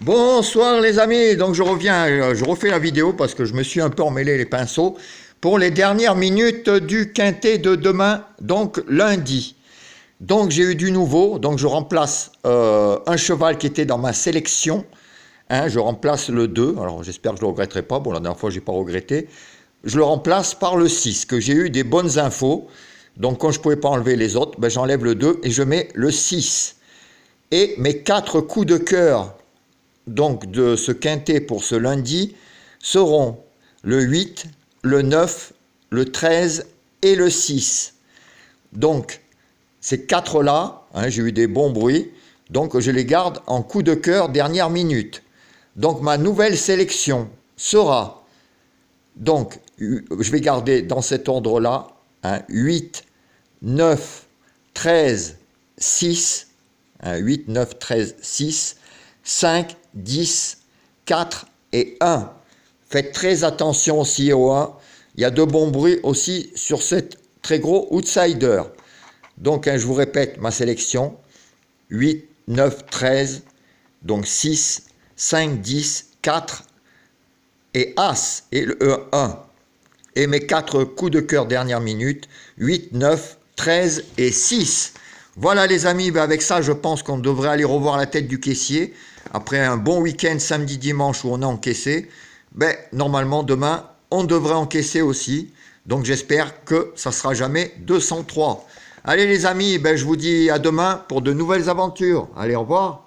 Bonsoir les amis, donc je reviens, euh, je refais la vidéo parce que je me suis un peu emmêlé les pinceaux pour les dernières minutes du quintet de demain, donc lundi. Donc j'ai eu du nouveau, donc je remplace euh, un cheval qui était dans ma sélection, hein, je remplace le 2, alors j'espère que je ne le regretterai pas, bon la dernière fois je n'ai pas regretté, je le remplace par le 6, que j'ai eu des bonnes infos, donc quand je ne pouvais pas enlever les autres, ben, j'enlève le 2 et je mets le 6. Et mes quatre coups de cœur donc de ce quintet pour ce lundi seront le 8, le 9, le 13 et le 6. Donc, ces quatre-là, hein, j'ai eu des bons bruits, donc je les garde en coup de cœur dernière minute. Donc ma nouvelle sélection sera, donc je vais garder dans cet ordre-là, hein, 8, 9, 13, 6, un 8, 9, 13, 6, 5, 10, 4 et 1. Faites très attention aussi au 1. Il y a de bons bruits aussi sur cet très gros outsider. Donc, hein, je vous répète ma sélection. 8, 9, 13, donc 6, 5, 10, 4 et As et le 1 e, Et mes 4 coups de cœur dernière minute, 8, 9, 13 et 6. Voilà les amis, ben avec ça je pense qu'on devrait aller revoir la tête du caissier. Après un bon week-end samedi dimanche où on a encaissé, ben, normalement demain on devrait encaisser aussi. Donc j'espère que ça sera jamais 203. Allez les amis, ben, je vous dis à demain pour de nouvelles aventures. Allez, au revoir.